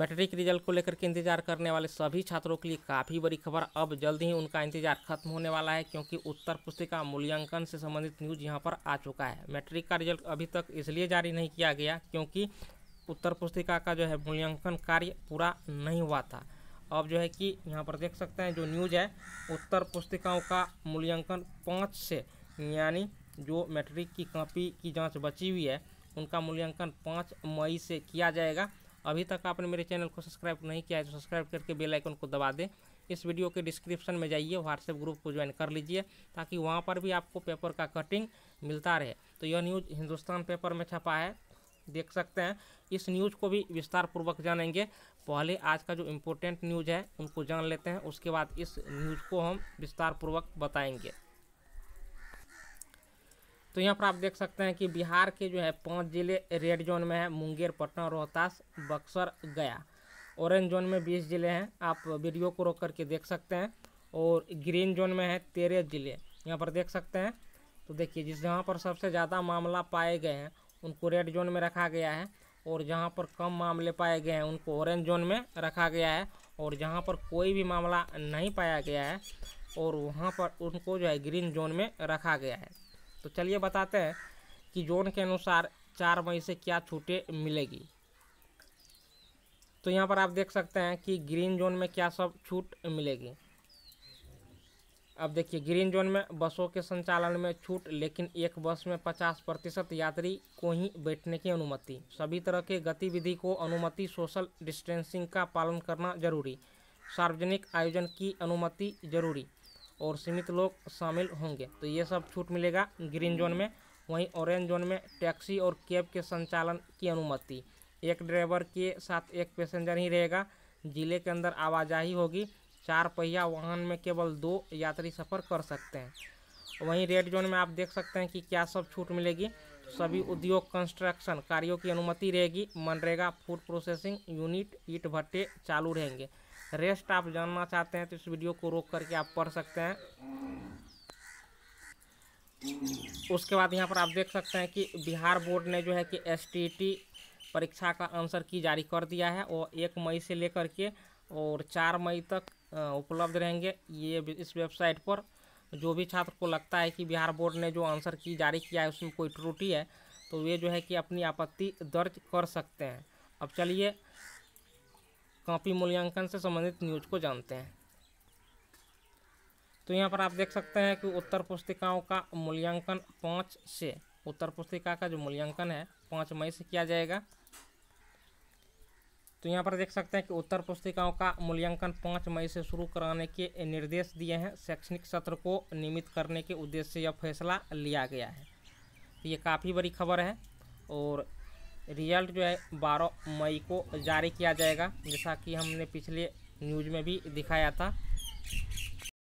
matric result को लेकर के इंतजार करने वाले सभी छात्रों के लिए काफ़ी बड़ी खबर अब जल्द ही उनका इंतजार खत्म होने वाला है क्योंकि उत्तर पुस्तिका मूल्यांकन से संबंधित न्यूज यहां पर आ चुका है मैट्रिक का रिजल्ट अभी तक इसलिए जारी नहीं किया गया क्योंकि उत्तर पुस्तिका का जो है मूल्यांकन कार्य पूरा नहीं हुआ था अब जो है कि यहाँ पर देख सकते हैं जो न्यूज है उत्तर पुस्तिकाओं का मूल्यांकन पाँच से यानी जो मैट्रिक की कॉपी की जाँच बची हुई है उनका मूल्यांकन पाँच मई से किया जाएगा अभी तक आपने मेरे चैनल को सब्सक्राइब नहीं किया है तो सब्सक्राइब करके बेल आइकन को दबा दें इस वीडियो के डिस्क्रिप्शन में जाइए व्हाट्सएप ग्रुप को ज्वाइन कर लीजिए ताकि वहाँ पर भी आपको पेपर का कटिंग मिलता रहे तो यह न्यूज़ हिंदुस्तान पेपर में छपा है देख सकते हैं इस न्यूज़ को भी विस्तार पूर्वक जानेंगे पहले आज का जो इम्पोर्टेंट न्यूज़ है उनको जान लेते हैं उसके बाद इस न्यूज़ को हम विस्तार पूर्वक बताएंगे तो यहाँ पर आप देख सकते हैं कि बिहार के जो है पांच जिले रेड जोन में है मुंगेर पटना रोहतास बक्सर गया ऑरेंज जोन में बीस जिले हैं आप वीडियो को रोक करके देख सकते हैं और ग्रीन जोन में है तेरह जिले यहाँ पर देख सकते हैं तो देखिए जिस जहाँ पर सबसे ज़्यादा मामला पाए गए हैं उनको रेड जोन में रखा गया है और जहाँ पर कम मामले पाए गए हैं उनको ऑरेंज जोन में रखा गया है और जहाँ पर कोई भी मामला नहीं पाया गया है और वहाँ पर उनको जो है ग्रीन जोन में रखा गया है तो चलिए बताते हैं कि जोन के अनुसार चार मई से क्या छूटें मिलेगी तो यहाँ पर आप देख सकते हैं कि ग्रीन जोन में क्या सब छूट मिलेगी अब देखिए ग्रीन जोन में बसों के संचालन में छूट लेकिन एक बस में 50 प्रतिशत यात्री को ही बैठने की अनुमति सभी तरह के गतिविधि को अनुमति सोशल डिस्टेंसिंग का पालन करना जरूरी सार्वजनिक आयोजन की अनुमति जरूरी और सीमित लोग शामिल होंगे तो ये सब छूट मिलेगा ग्रीन जोन में वहीं ऑरेंज जोन में टैक्सी और कैब के संचालन की अनुमति एक ड्राइवर के साथ एक पैसेंजर ही रहेगा जिले के अंदर आवाजाही होगी चार पहिया वाहन में केवल दो यात्री सफ़र कर सकते हैं वहीं रेड जोन में आप देख सकते हैं कि क्या सब छूट मिलेगी सभी उद्योग कंस्ट्रक्शन कार्यों की अनुमति रहेगी मनरेगा फूड प्रोसेसिंग यूनिट ईट भट्टे चालू रहेंगे रेस्ट आप जानना चाहते हैं तो इस वीडियो को रोक करके आप पढ़ सकते हैं उसके बाद यहाँ पर आप देख सकते हैं कि बिहार बोर्ड ने जो है कि एस परीक्षा का आंसर की जारी कर दिया है और एक मई से लेकर के और चार मई तक उपलब्ध रहेंगे ये इस वेबसाइट पर जो भी छात्र को लगता है कि बिहार बोर्ड ने जो आंसर की जारी किया है उसमें कोई त्रुटि है तो वे जो है कि अपनी आपत्ति दर्ज कर सकते हैं अब चलिए कॉपी मूल्यांकन से संबंधित न्यूज को जानते हैं तो यहाँ पर आप देख सकते हैं कि उत्तर पुस्तिकाओं का मूल्यांकन पाँच से उत्तर पुस्तिका का जो मूल्यांकन है पाँच मई से किया जाएगा तो यहाँ पर देख सकते हैं कि उत्तर पुस्तिकाओं का मूल्यांकन पाँच मई से शुरू कराने के निर्देश दिए हैं शैक्षणिक सत्र को नियमित करने के उद्देश्य से यह फैसला लिया गया है तो ये काफ़ी बड़ी खबर है और रिजल्ट जो है बारह मई को जारी किया जाएगा जैसा कि हमने पिछले न्यूज़ में भी दिखाया था